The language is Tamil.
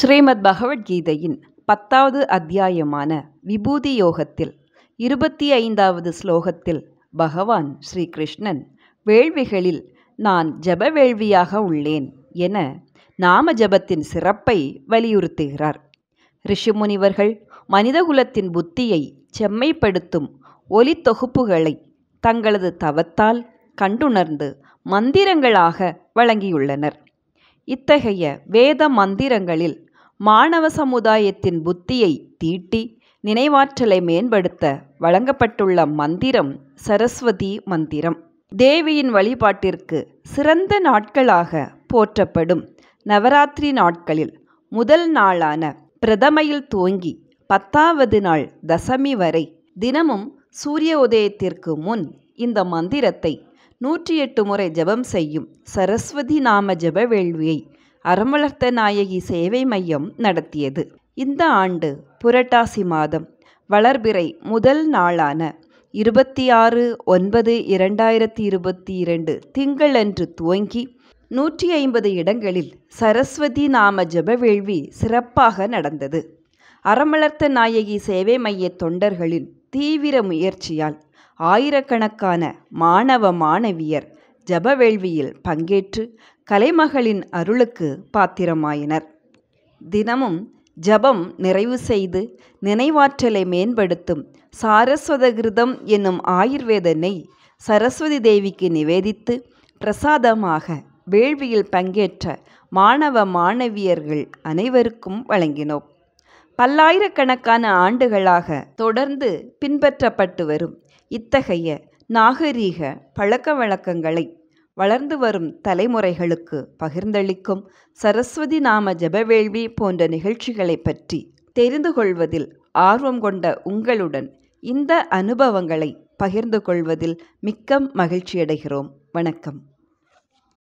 ஸ்ரீமத் பகவத்கீதையின் பத்தாவது அத்தியாயமான விபூதி யோகத்தில் இருபத்தி ஐந்தாவது ஸ்லோகத்தில் பகவான் ஸ்ரீகிருஷ்ணன் வேள்விகளில் நான் ஜப வேள்வியாக உள்ளேன் என நாம ஜபத்தின் சிறப்பை வலியுறுத்துகிறார் ரிஷிமுனிவர்கள் மனிதகுலத்தின் புத்தியை செம்மைப்படுத்தும் ஒலி தொகுப்புகளை தங்களது தவத்தால் கண்டுணர்ந்து மந்திரங்களாக வழங்கியுள்ளனர் இத்தகைய வேத மந்திரங்களில் மாணவ சமுதாயத்தின் புத்தியை தீட்டி நினைவாற்றலை மேம்படுத்த வழங்கப்பட்டுள்ள மந்திரம் சரஸ்வதி மந்திரம் தேவியின் வழிபாட்டிற்கு சிறந்த நாட்களாக போற்றப்படும் நவராத்திரி நாட்களில் முதல் நாளான பிரதமையில் துவங்கி பத்தாவது நாள் தசமி வரை தினமும் சூரிய உதயத்திற்கு முன் இந்த மந்திரத்தை நூற்றி எட்டு முறை ஜெபம் செய்யும் சரஸ்வதி நாம ஜப வேள்வியை அறமலர்த்த நாயகி சேவை மையம் நடத்தியது இந்த ஆண்டு புரட்டாசி மாதம் வளர்பிறை முதல் நாளான இருபத்தி ஆறு ஒன்பது இரண்டாயிரத்தி இருபத்தி இரண்டு திங்களன்று துவங்கி நூற்றி ஐம்பது இடங்களில் சரஸ்வதி நாம ஜப வேள்வி சிறப்பாக நடந்தது அறமலர்த்த நாயகி சேவை மைய தொண்டர்களின் தீவிர முயற்சியால் ஆயிரக்கணக்கான மாணவ மாணவியர் ஜபவேள்வியில் பங்கேற்று கலைமகளின் அருளுக்கு பாத்திரமாயினர் தினமும் ஜபம் நிறைவு செய்து நினைவாற்றலை மேம்படுத்தும் சாரஸ்வத கிருதம் என்னும் ஆயுர்வேத நெய் சரஸ்வதி தேவிக்கு நிவேதித்து பிரசாதமாக வேள்வியில் பங்கேற்ற மாணவ மாணவியர்கள் அனைவருக்கும் வழங்கினோம் பல்லாயிரக்கணக்கான ஆண்டுகளாக தொடர்ந்து பின்பற்றப்பட்டு வரும் இத்தகைய நாகரீக பழக்க வழக்கங்களை வளர்ந்து வரும் தலைமுறைகளுக்கு பகிர்ந்தளிக்கும் சரஸ்வதி நாம ஜபவேள்வி போன்ற நிகழ்ச்சிகளை பற்றி தெரிந்து கொள்வதில் ஆர்வம் கொண்ட உங்களுடன் இந்த அனுபவங்களை பகிர்ந்து கொள்வதில் மிக்க மகிழ்ச்சியடைகிறோம் வணக்கம்